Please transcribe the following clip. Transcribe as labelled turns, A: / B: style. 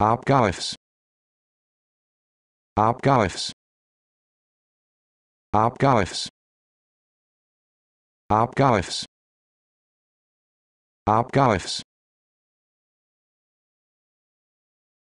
A: Abgaifs. Abgaifs. Abgaifs. Abgaifs. Abgaifs.